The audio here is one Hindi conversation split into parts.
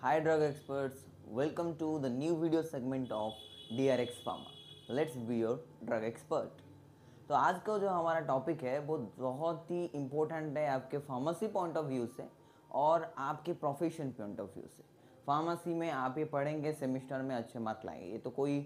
Hi drug experts, welcome to the new video segment of DRX Pharma. Let's be your drug expert. तो आज का जो हमारा टॉपिक है वो बहुत ही इम्पोर्टेंट है आपके फार्मेसी पॉइंट ऑफ व्यू से और आपके प्रोफेशन पॉइंट ऑफ व्यू से फार्मेसी में आप ये पढ़ेंगे सेमिस्टर में अच्छे मार्क लाएंगे ये तो कोई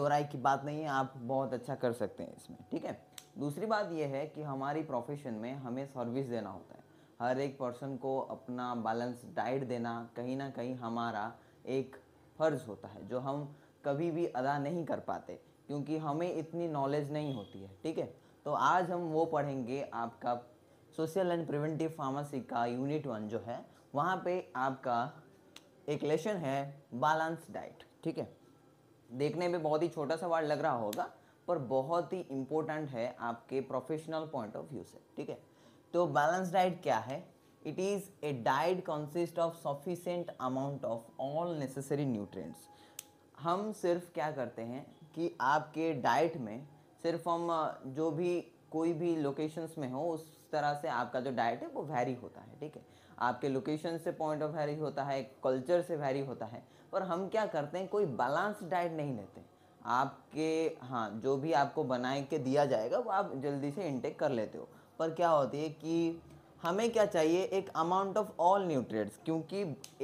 दोराई की बात नहीं है आप बहुत अच्छा कर सकते हैं इसमें ठीक है दूसरी बात यह है कि हमारी प्रोफेशन में हमें सर्विस देना होता है हर एक पर्सन को अपना बैलेंस डाइट देना कहीं ना कहीं हमारा एक फ़र्ज़ होता है जो हम कभी भी अदा नहीं कर पाते क्योंकि हमें इतनी नॉलेज नहीं होती है ठीक है तो आज हम वो पढ़ेंगे आपका सोशल एंड प्रिवेंटिव फार्मेसी का यूनिट वन जो है वहाँ पे आपका एक लेशन है बैलेंस डाइट ठीक है देखने में बहुत ही छोटा सा वार्ड लग रहा होगा पर बहुत ही इम्पोर्टेंट है आपके प्रोफेशनल पॉइंट ऑफ व्यू से ठीक है तो बैलेंस डाइट क्या है it is a diet consist of sufficient amount of all necessary nutrients हम सिर्फ क्या करते हैं कि आपके डाइट में सिर्फ हम जो भी कोई भी लोकेशंस में हो उस तरह से आपका जो डाइट है वो वैरी होता है ठीक है आपके लोकेशन से पॉइंट ऑफ वैरी होता है कल्चर से वैरी होता है पर हम क्या करते हैं कोई बैलेंस डाइट नहीं लेते आपके हाँ जो भी आपको बनाए के दिया जाएगा वो आप जल्दी से इनटेक कर लेते हो पर क्या होती है कि हमें क्या चाहिए एक अमाउंट ऑफ ऑल न्यूट्रिएंट्स क्योंकि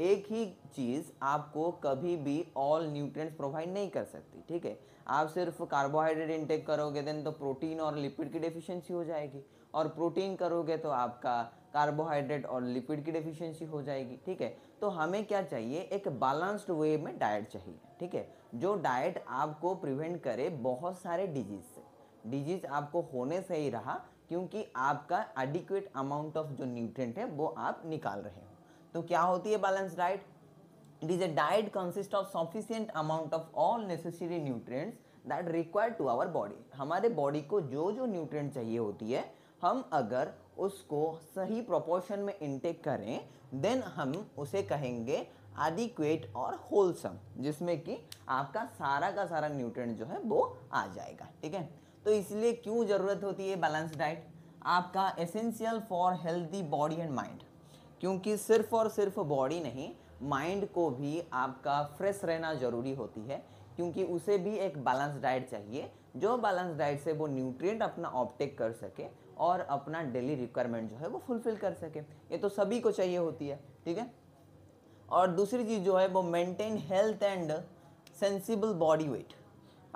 एक ही चीज़ आपको कभी भी ऑल न्यूट्रिएंट्स प्रोवाइड नहीं कर सकती ठीक है आप सिर्फ कार्बोहाइड्रेट इंटेक करोगे देन तो प्रोटीन और लिपिड की डिफिशियंसी हो जाएगी और प्रोटीन करोगे तो आपका कार्बोहाइड्रेट और लिपिड की डिफिशियंसी हो जाएगी ठीक है तो हमें क्या चाहिए एक बैलेंस्ड वे में डाइट चाहिए ठीक है जो डाइट आपको प्रिवेंट करे बहुत सारे डिजीज से डिजीज आपको होने से ही रहा क्योंकि आपका एडिक्वेट अमाउंट ऑफ जो न्यूट्रेंट है वो आप निकाल रहे हो तो क्या होती है balance diet it is a diet consist of sufficient amount of all necessary nutrients that required to our body हमारे बॉडी को जो जो न्यूट्रिएंट चाहिए होती है हम अगर उसको सही प्रोपोर्शन में इंटेक करें देन हम उसे कहेंगे एडिक्वेट और होलसम जिसमें कि आपका सारा का सारा न्यूट्रेंट जो है वो आ जाएगा ठीक है तो इसलिए क्यों ज़रूरत होती है बैलेंस डाइट आपका essential for healthy body and mind क्योंकि सिर्फ और सिर्फ बॉडी नहीं माइंड को भी आपका फ्रेश रहना ज़रूरी होती है क्योंकि उसे भी एक बैलेंस डाइट चाहिए जो बैलेंस डाइट से वो न्यूट्रिएंट अपना ऑप्टेक कर सके और अपना डेली रिक्वायरमेंट जो है वो फुलफिल कर सके ये तो सभी को चाहिए होती है ठीक है और दूसरी चीज़ जो है वो maintain health and sensible body weight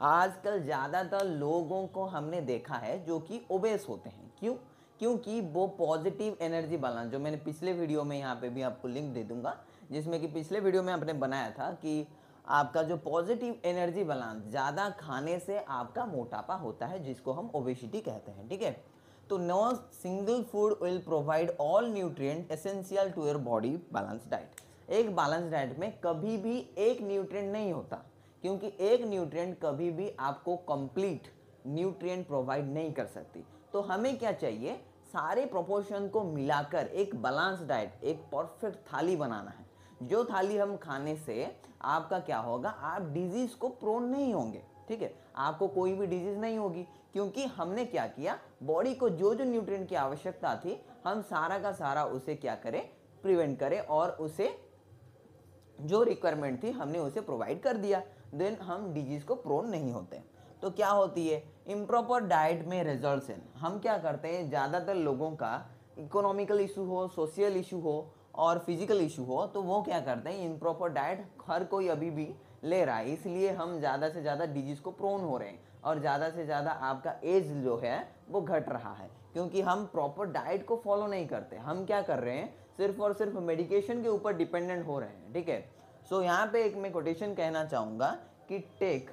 आजकल ज़्यादातर लोगों को हमने देखा है जो कि ओबेस होते हैं क्यों क्योंकि वो पॉजिटिव एनर्जी बैलेंस जो मैंने पिछले वीडियो में यहाँ पे भी आपको लिंक दे दूंगा जिसमें कि पिछले वीडियो में आपने बनाया था कि आपका जो पॉजिटिव एनर्जी बैलेंस ज़्यादा खाने से आपका मोटापा होता है जिसको हम ओबेसिटी कहते हैं ठीक है तो no single food will provide all nutrient essential to your body balance diet एक बैलेंस डाइट में कभी भी एक न्यूट्रिएंट नहीं होता क्योंकि एक न्यूट्रिएंट कभी भी आपको कंप्लीट न्यूट्रिएंट प्रोवाइड नहीं कर सकती तो हमें क्या चाहिए सारे प्रोपोर्शन को मिलाकर एक बैलेंस डाइट एक परफेक्ट थाली बनाना है जो थाली हम खाने से आपका क्या होगा आप डिजीज़ को प्रोन नहीं होंगे ठीक है आपको कोई भी डिजीज़ नहीं होगी क्योंकि हमने क्या किया बॉडी को जो जो न्यूट्रिएंट की आवश्यकता थी हम सारा का सारा उसे क्या करें प्रिवेंट करें और उसे जो रिक्वायरमेंट थी हमने उसे प्रोवाइड कर दिया देन हम डिजीज़ को प्रोन नहीं होते तो क्या होती है इम्प्रॉपर डाइट में रिजल्ट हम क्या करते हैं ज़्यादातर लोगों का इकोनॉमिकल इशू हो सोशल इशू हो और फिजिकल इशू हो तो वो क्या करते हैं इम्प्रॉपर डाइट हर कोई अभी भी ले रहा है इसलिए हम ज़्यादा से ज़्यादा डिजीज़ को प्रोन हो रहे हैं और ज़्यादा से ज़्यादा आपका एज जो है वो घट रहा है क्योंकि हम प्रॉपर डाइट को फॉलो नहीं करते हम क्या कर रहे हैं सिर्फ और सिर्फ मेडिकेशन के ऊपर डिपेंडेंट हो रहे हैं ठीक है सो so, यहाँ पे एक मैं कोटेशन कहना चाहूँगा कि take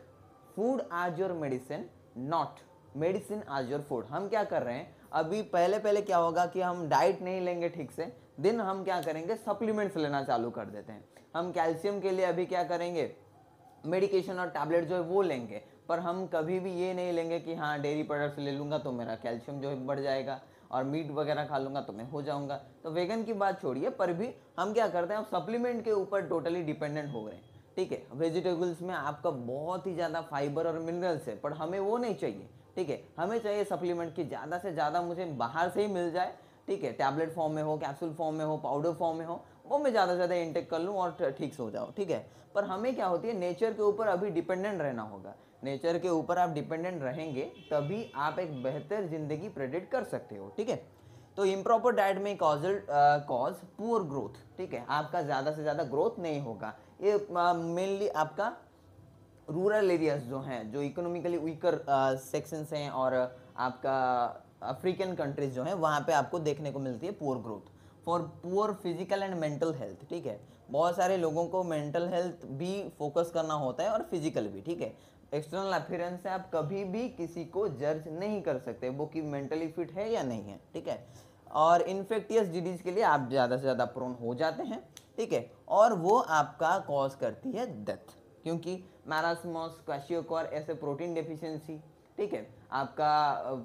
food as your medicine not medicine as your food हम क्या कर रहे हैं अभी पहले पहले क्या होगा कि हम डाइट नहीं लेंगे ठीक से दिन हम क्या करेंगे सप्लीमेंट्स लेना चालू कर देते हैं हम कैल्शियम के लिए अभी क्या करेंगे मेडिकेशन और टैबलेट जो है वो लेंगे पर हम कभी भी ये नहीं लेंगे कि हाँ डेयरी प्रोडक्ट्स ले लूँगा तो मेरा कैल्शियम जो है बढ़ जाएगा और मीट वगैरह खा लूँगा तो मैं हो जाऊँगा तो वेगन की बात छोड़िए पर भी हम क्या करते हैं अब सप्लीमेंट के ऊपर टोटली डिपेंडेंट हो गए हैं ठीक है वेजिटेबल्स में आपका बहुत ही ज़्यादा फाइबर और मिनरल्स है पर हमें वो नहीं चाहिए ठीक है हमें चाहिए सप्लीमेंट की ज़्यादा से ज़्यादा मुझे बाहर से ही मिल जाए ठीक है टैबलेट फॉर्म में हो कैप्सूल फॉर्म में हो पाउडर फॉर्म में हो वो मैं ज़्यादा से ज़्यादा इंटेक कर लूँ और ठीक से हो जाओ ठीक है पर हमें क्या होती है नेचर के ऊपर अभी डिपेंडेंट रहना होगा नेचर के ऊपर आप डिपेंडेंट रहेंगे तभी आप एक बेहतर ज़िंदगी प्रेडिक्ट कर सकते हो ठीक है तो इम्प्रॉपर डाइट में कॉजल कॉज पुअर ग्रोथ ठीक है आपका ज़्यादा से ज़्यादा ग्रोथ नहीं होगा ये मेनली uh, आपका रूरल एरियाज जो हैं जो इकोनॉमिकली वीकर सेक्शंस हैं और आपका अफ्रीकन कंट्रीज जो हैं वहाँ पे आपको देखने को मिलती है poor growth for poor physical and mental health ठीक है बहुत सारे लोगों को मेंटल हेल्थ भी फोकस करना होता है और फिजिकल भी ठीक है एक्सटर्नल अपीयरेंस से आप कभी भी किसी को जज नहीं कर सकते वो कि मेंटली फिट है या नहीं है ठीक है और इन्फेक्टियस डिजीज़ के लिए आप ज़्यादा से ज़्यादा प्रोन हो जाते हैं ठीक है और वो आपका कॉज करती है डेथ क्योंकि मैरासमोस क्वेशियोकॉर ऐसे प्रोटीन डिफिशियंसी ठीक है आपका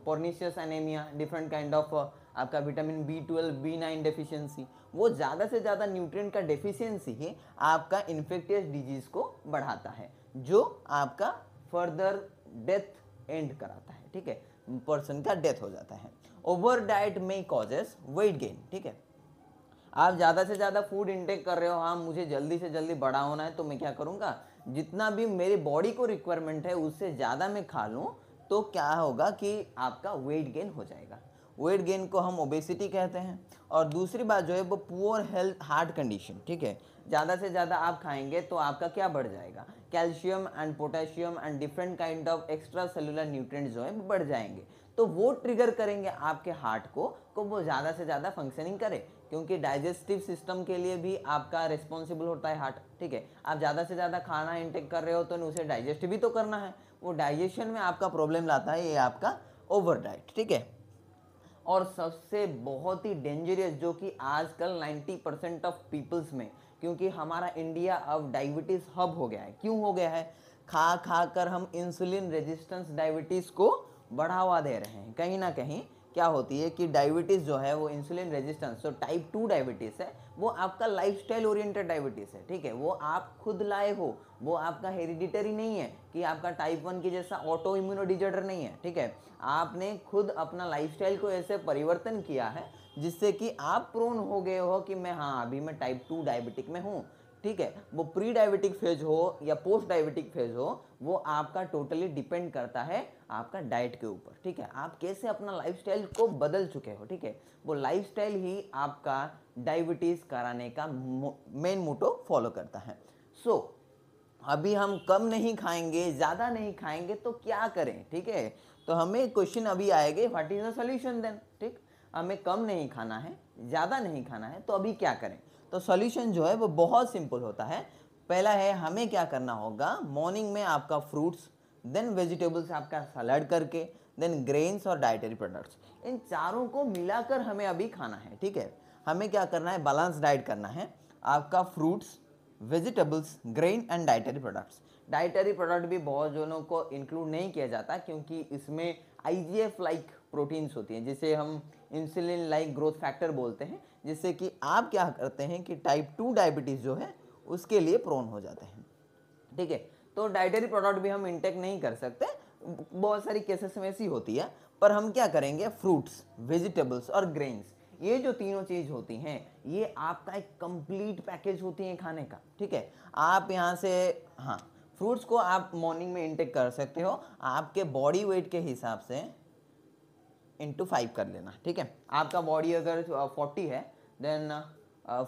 pernicious anaemia different kind of आपका vitamin B twelve B nine deficiency वो ज़्यादा से ज़्यादा न्यूट्रिएंट का डेफिशिएंसी ही आपका इन्फेक्टियस डिजीज़ को बढ़ाता है जो आपका फर्दर डेथ एंड कराता है ठीक है पर्सन का डेथ हो जाता है ओवर डाइट में कॉजेस वेट गेन ठीक है आप ज़्यादा से ज़्यादा फूड इंटेक कर रहे हो हाँ मुझे जल्दी से जल्दी बड़ा होना है तो मैं क्या करूँगा जितना भी मेरी बॉडी को रिक्वायरमेंट है उससे ज़्यादा मैं खा लूँ तो क्या होगा कि आपका वेट गेन हो जाएगा वेट गेन को हम ओबेसिटी कहते हैं और दूसरी बात जो है वो पुअर हेल्थ हार्ट कंडीशन ठीक है ज़्यादा से ज़्यादा आप खाएंगे तो आपका क्या बढ़ जाएगा calcium and potassium and different kind of extra cellular nutrient जो है बढ़ जाएंगे तो वो ट्रिगर करेंगे आपके हार्ट को को तो वो ज़्यादा से ज़्यादा फंक्शनिंग करे क्योंकि डाइजेस्टिव सिस्टम के लिए भी आपका रिस्पॉन्सिबल होता है हार्ट ठीक है आप ज़्यादा से ज़्यादा खाना इनटेक कर रहे हो तो उसे डाइजेस्ट भी तो करना है वो डाइजेशन में आपका प्रॉब्लम लाता है ये आपका ओवर डाइट ठीक है और सबसे बहुत ही डेंजरियस जो कि आजकल 90 परसेंट ऑफ पीपल्स में क्योंकि हमारा इंडिया अब डायबिटीज़ हब हो गया है क्यों हो गया है खा खा कर हम इंसुलिन रेजिस्टेंस डायबिटीज़ को बढ़ावा दे रहे हैं कहीं ना कहीं क्या होती है कि डायबिटीज़ जो है वो इंसुलिन रेजिस्टेंस तो टाइप टू डायबिटीज़ है वो आपका लाइफस्टाइल ओरिएंटेड डायबिटीज़ है ठीक है वो आप खुद लाए हो वो आपका हेरिडिटरी नहीं है कि आपका टाइप वन की जैसा ऑटो इम्यूनो डिजर्डर नहीं है ठीक है आपने खुद अपना लाइफ को ऐसे परिवर्तन किया है जिससे कि आप प्रोन हो गए हो कि मैं हाँ अभी मैं टाइप टू डायबिटिक में हूँ ठीक है वो प्री डायबिटिक फेज हो या पोस्ट डायबिटिक फेज हो वो आपका टोटली डिपेंड करता है आपका डाइट के ऊपर ठीक है आप कैसे अपना लाइफस्टाइल को बदल चुके हो ठीक है वो लाइफस्टाइल ही आपका डायबिटीज़ कराने का मेन मोटो फॉलो करता है सो so, अभी हम कम नहीं खाएंगे ज़्यादा नहीं खाएंगे तो क्या करें ठीक है तो हमें क्वेश्चन अभी आएगा what is the solution then ठीक हमें कम नहीं खाना है ज़्यादा नहीं खाना है तो अभी क्या करें तो सॉल्यूशन जो है वो बहुत सिंपल होता है पहला है हमें क्या करना होगा मॉर्निंग में आपका फ्रूट्स देन वेजिटेबल्स आपका सलाड करके देन ग्रेन्स और डाइटरी प्रोडक्ट्स इन चारों को मिलाकर हमें अभी खाना है ठीक है हमें क्या करना है बैलेंस डाइट करना है आपका fruits vegetables grain and dietary products dietary product भी बहुत जनों को इंक्लूड नहीं किया जाता क्योंकि इसमें आई लाइक प्रोटीन्स होती हैं जिसे हम इंसुलिन लाइक ग्रोथ फैक्टर बोलते हैं जिससे कि आप क्या करते हैं कि टाइप टू डायबिटीज़ जो है उसके लिए प्रोन हो जाते हैं ठीक है तो डाइटरी प्रोडक्ट भी हम इंटेक नहीं कर सकते बहुत सारी केसेस में ऐसी होती है पर हम क्या करेंगे फ्रूट्स वेजिटेबल्स और ग्रेन्स ये जो तीनों चीज़ होती हैं ये आपका एक कंप्लीट पैकेज होती है खाने का ठीक है आप यहाँ से हाँ फ्रूट्स को आप मॉर्निंग में इंटेक कर सकते हो आपके बॉडी वेट के हिसाब से इंटू फाइव कर लेना ठीक है आपका बॉडी अगर फोर्टी है then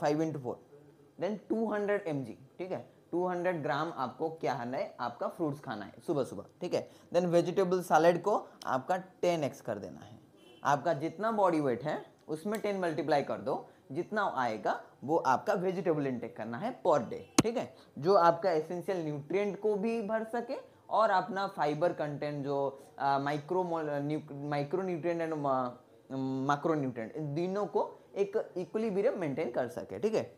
five into four then two hundred M G ठीक है टू हंड्रेड ग्राम आपको क्या खाना है आपका फ्रूट्स खाना है सुबह सुबह ठीक है देन वेजिटेबल सैलड को आपका टेन एक्स कर देना है आपका जितना बॉडी वेट है उसमें टेन मल्टीप्लाई कर दो जितना आएगा वो आपका वेजिटेबल इंटेक करना है पर डे ठीक है जो आपका एसेंशियल न्यूट्रिएंट को भी भर सके और अपना फाइबर कंटेंट जो micro micro nutrient and micro nutrient दिनों को एक इक्वली भी मेंटेन कर सके ठीक है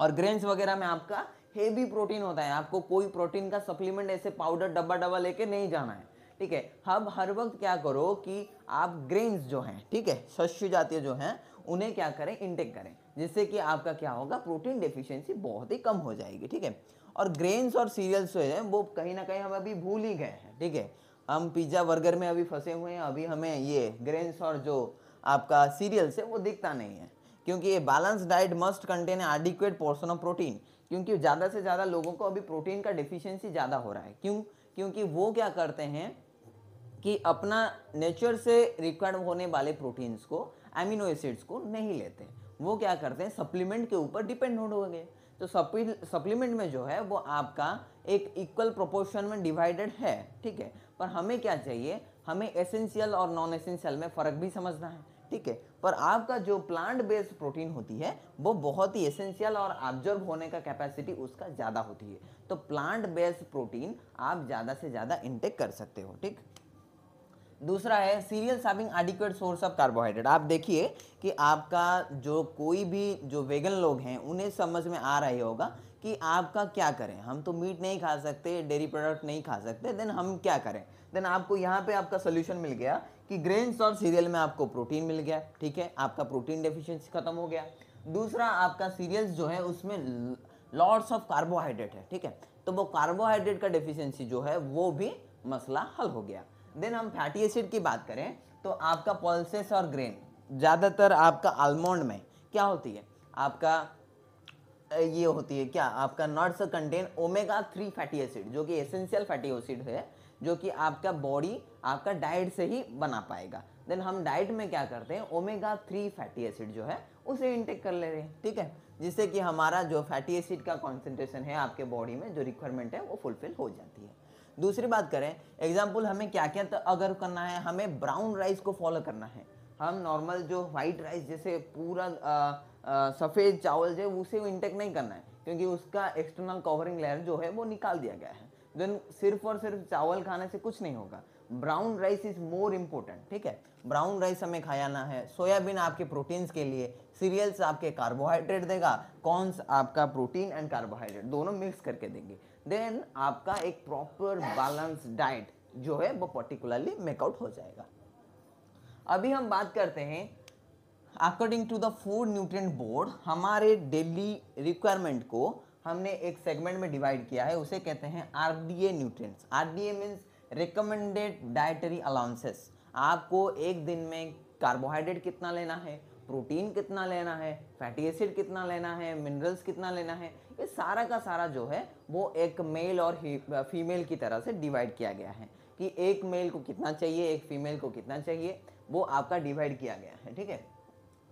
और ग्रेन्स वगैरह में आपका हेवी प्रोटीन होता है आपको कोई प्रोटीन का सप्लीमेंट ऐसे पाउडर डब्बा डब्बा लेके नहीं जाना है ठीक है हम हर वक्त क्या करो कि आप ग्रेन्स जो हैं ठीक है शस्यु जातीय जो हैं उन्हें क्या करें इंटेक करें जिससे कि आपका क्या होगा प्रोटीन डेफिशिएंसी बहुत ही कम हो जाएगी ठीक है और ग्रेन्स और सीरियल्स जो है वो कहीं ना कहीं हम अभी भूल ही गए हैं ठीक है हम पिज्ज़ा बर्गर में अभी फंसे हुए हैं अभी हमें ये ग्रेन्स और जो आपका सीरियल्स है वो दिखता नहीं है क्योंकि ये balance diet must contain adequate portion of protein क्योंकि ज़्यादा से ज़्यादा लोगों को अभी प्रोटीन का डिफिशियंसी ज़्यादा हो रहा है क्यों क्योंकि वो क्या करते हैं कि अपना नेचर से रिक्वायर्ड होने वाले प्रोटीन्स को एमिनो एसिड्स को नहीं लेते वो क्या करते हैं सप्लीमेंट के ऊपर डिपेंड हो गए तो सप्लीमेंट में जो है वो आपका एक इक्वल प्रोपोर्शन में डिवाइडेड है ठीक है पर हमें क्या चाहिए हमें एसेंशियल और नॉन एसेंशियल में फ़र्क भी समझना है ठीक है पर आपका जो प्लांट बेस्ड प्रोटीन होती है वो बहुत ही एसेंशियल और ऑब्जर्व होने का कैपेसिटी उसका ज़्यादा होती है तो प्लांट बेस्ड प्रोटीन आप ज़्यादा से ज़्यादा इंटेक कर सकते हो ठीक दूसरा है cereal serving adequate source of carbohydrate आप देखिए कि आपका जो कोई भी जो वेगन लोग हैं उन्हें समझ में आ रही होगा कि आपका क्या करें हम तो मीट नहीं खा सकते डेयरी प्रोडक्ट नहीं खा सकते देन हम क्या करें देन आपको यहाँ पे आपका सोल्यूशन मिल गया कि ग्रेन्स और सीरियल में आपको प्रोटीन मिल गया ठीक है आपका प्रोटीन डेफिशिएंसी खत्म हो गया दूसरा आपका सीरियल्स जो है उसमें लॉर्ड्स ऑफ कार्बोहाइड्रेट है ठीक है तो वो कार्बोहाइड्रेट का डेफिशिएंसी जो है वो भी मसला हल हो गया देन हम फैटी एसिड की बात करें तो आपका पल्सेस और ग्रेन ज़्यादातर आपका आलमोंड में क्या होती है आपका ये होती है क्या आपका nuts contain omega three fatty acid जो कि एसेंशियल फैटी एसिड है जो कि आपका बॉडी आपका डाइट से ही बना पाएगा देन हम डाइट में क्या करते हैं ओमेगा थ्री फैटी एसिड जो है उसे इंटेक कर ले रहे हैं ठीक है जिससे कि हमारा जो फैटी एसिड का कॉन्सेंट्रेशन है आपके बॉडी में जो रिक्वायरमेंट है वो फुलफिल हो जाती है दूसरी बात करें एग्जाम्पल हमें क्या क्या तो अगर करना है हमें ब्राउन राइस को फॉलो करना है हम नॉर्मल जो वाइट राइस जैसे पूरा सफ़ेद चावल जो उसे इंटेक नहीं करना है क्योंकि उसका एक्सटर्नल कवरिंग लेयर जो है वो निकाल दिया गया है देन सिर्फ और सिर्फ चावल खाने से कुछ नहीं होगा brown rice is more important ठीक है ब्राउन राइस हमें खाना है सोयाबीन आपके प्रोटीन्स के लिए सीरियल्स आपके कार्बोहाइड्रेट देगा कॉर्नस आपका प्रोटीन एंड कार्बोहाइड्रेट दोनों मिक्स करके देंगे देन आपका एक प्रॉपर बैलेंस डाइट जो है वो पर्टिकुलरली मेकआउट हो जाएगा अभी हम बात करते हैं according to the food nutrient board हमारे डेली रिक्वायरमेंट को हमने एक सेगमेंट में डिवाइड किया है उसे कहते हैं R D A nutrients R D A means recommended dietary allowances आपको एक दिन में कार्बोहाइड्रेट कितना लेना है प्रोटीन कितना लेना है फैटी एसिड कितना लेना है मिनरल्स कितना लेना है ये सारा का सारा जो है वो एक मेल और फीमेल की तरह से डिवाइड किया गया है कि एक मेल को कितना चाहिए एक फीमेल को कितना चाहिए वो आपका डिवाइड किया गया है ठीक है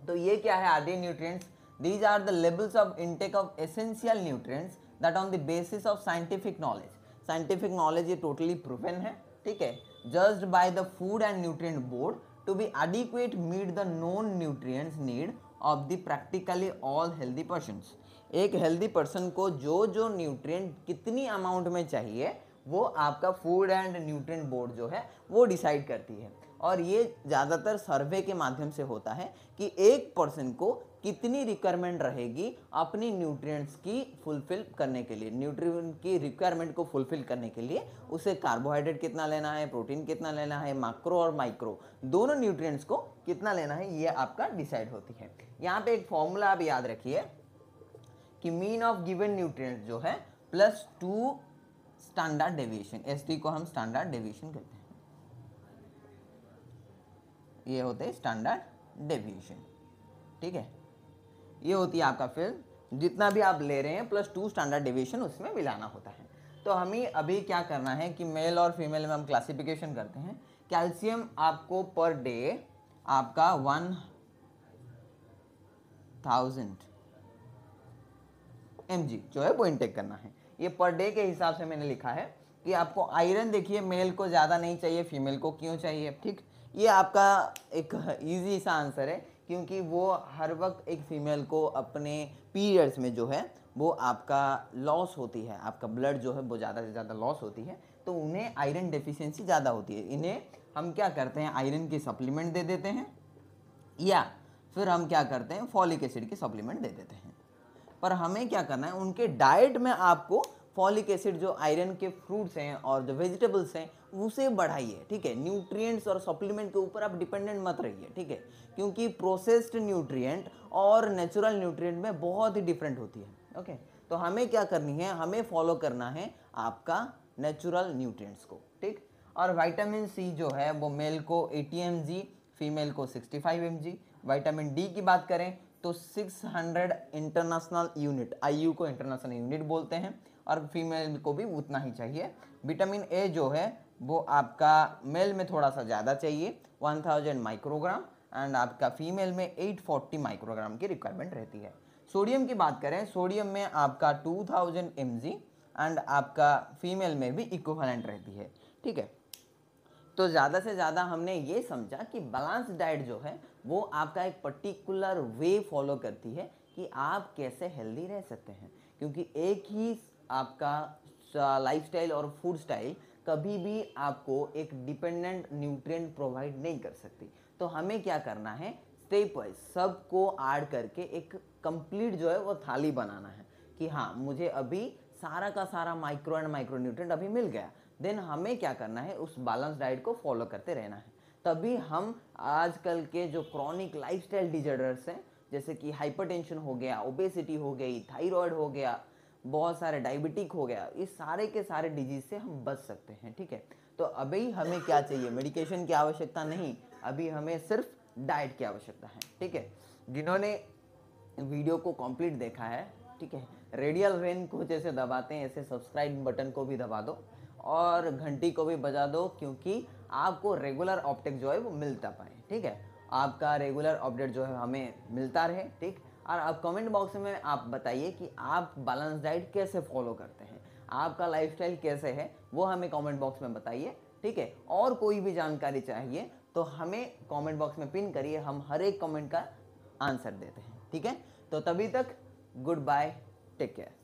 तो ये क्या है R D nutrients these are the levels of intake of essential nutrients that on the basis of scientific knowledge scientific knowledge ये टोटली प्रूवन है ठीक है just by the food and nutrient board to be adequate meet the known nutrients need of the practically all healthy person एक हेल्दी पर्सन को जो जो न्यूट्रिएंट कितनी अमाउंट में चाहिए वो आपका फूड एंड न्यूट्रिएंट बोर्ड जो है वो डिसाइड करती है और ये ज़्यादातर सर्वे के माध्यम से होता है कि एक पर्सन को कितनी रिक्वायरमेंट रहेगी अपनी न्यूट्रिएंट्स की फुलफिल करने के लिए न्यूट्रिएंट की रिक्वायरमेंट को फुलफिल करने के लिए उसे कार्बोहाइड्रेट कितना लेना है प्रोटीन कितना लेना है माक्रो और माइक्रो दोनों न्यूट्रिएंट्स को कितना लेना है ये आपका डिसाइड होती है यहाँ पे एक फॉर्मूला आप याद रखिए कि मीन ऑफ गिवन न्यूट्रिय जो है plus two standard deviations को हम स्टैंडर्ड डेविएशन कहते हैं ये होते हैं स्टैंडर्ड डेविएशन ठीक है ये होती है आपका फिल्म जितना भी आप ले रहे हैं प्लस टू स्टैंडर्ड डेविएशन उसमें मिलाना होता है तो हमें अभी क्या करना है कि मेल और फीमेल में हम क्लासिफिकेशन करते हैं कैल्शियम आपको पर डे आपका वन थाउजेंड एम जो है वो इंटेक करना है ये पर डे के हिसाब से मैंने लिखा है कि आपको आयरन देखिए मेल को ज़्यादा नहीं चाहिए फीमेल को क्यों चाहिए ठीक ये आपका एक इजी सा आंसर है क्योंकि वो हर वक्त एक फीमेल को अपने पीरियड्स में जो है वो आपका लॉस होती है आपका ब्लड जो है वो ज़्यादा से ज़्यादा लॉस होती है तो उन्हें आयरन डेफिशिएंसी ज़्यादा होती है इन्हें हम क्या करते हैं आयरन की सप्लीमेंट दे देते हैं या फिर हम क्या करते हैं फॉलिक एसिड की सप्लीमेंट दे देते हैं पर हमें क्या करना है उनके डाइट में आपको फॉलिक एसिड जो आयरन के फ्रूट्स हैं और जो वेजिटेबल्स हैं उसे बढ़ाइए ठीक है न्यूट्रिएंट्स और सप्लीमेंट के ऊपर आप डिपेंडेंट मत रहिए ठीक है क्योंकि प्रोसेस्ड न्यूट्रिएंट और नेचुरल न्यूट्रिएंट में बहुत ही डिफरेंट होती है ओके तो हमें क्या करनी है हमें फॉलो करना है आपका नेचुरल न्यूट्रियट्स को ठीक और वाइटामिन सी जो है वो मेल को एटी एम जी फीमेल को sixty five M G vitamin D की बात करें तो 600 इंटरनेशनल यूनिट आईयू को इंटरनेशनल यूनिट बोलते हैं और फीमेल को भी उतना ही चाहिए विटामिन ए जो है वो आपका मेल में थोड़ा सा ज़्यादा चाहिए 1000 माइक्रोग्राम एंड आपका फीमेल में 840 माइक्रोग्राम की रिक्वायरमेंट रहती है सोडियम की बात करें सोडियम में आपका 2000 थाउजेंड एंड आपका फीमेल में भी इक्वलेंट रहती है ठीक है तो ज़्यादा से ज़्यादा हमने ये समझा कि बैलेंस डाइट जो है वो आपका एक पर्टिकुलर वे फॉलो करती है कि आप कैसे हेल्दी रह सकते हैं क्योंकि एक ही आपका लाइफस्टाइल और फूड स्टाइल कभी भी आपको एक डिपेंडेंट न्यूट्रिएंट प्रोवाइड नहीं कर सकती तो हमें क्या करना है स्टेप वाइज सब को ऐड करके एक कंप्लीट जो है वो थाली बनाना है कि हाँ मुझे अभी सारा का सारा माइक्रो एंड माइक्रो न्यूट्रिय अभी मिल गया देन हमें क्या करना है उस बैलेंस डाइट को फॉलो करते रहना है तभी हम आजकल के जो क्रॉनिक लाइफस्टाइल डिजर्डर्स हैं जैसे कि हाइपरटेंशन हो गया ओबेसिटी हो गई थायराइड हो गया बहुत सारे डायबिटिक हो गया इस सारे के सारे डिजीज से हम बच सकते हैं ठीक है तो अभी हमें क्या चाहिए मेडिकेशन की आवश्यकता नहीं अभी हमें सिर्फ डाइट की आवश्यकता है ठीक है जिन्होंने वीडियो को कंप्लीट देखा है ठीक है रेडियल वेन को जैसे दबाते हैं ऐसे सब्सक्राइब बटन को भी दबा दो और घंटी को भी बजा दो क्योंकि आपको रेगुलर ऑप्टिक जो है वो मिलता पाए ठीक है आपका रेगुलर अपडेट जो है हमें मिलता रहे ठीक और आप कमेंट बॉक्स में आप बताइए कि आप बैलेंस डाइट कैसे फॉलो करते हैं आपका लाइफस्टाइल कैसे है वो हमें कमेंट बॉक्स में बताइए ठीक है और कोई भी जानकारी चाहिए तो हमें कमेंट बॉक्स में पिन करिए हम हर एक कमेंट का आंसर देते हैं ठीक है तो तभी तक गुड बाय टेक केयर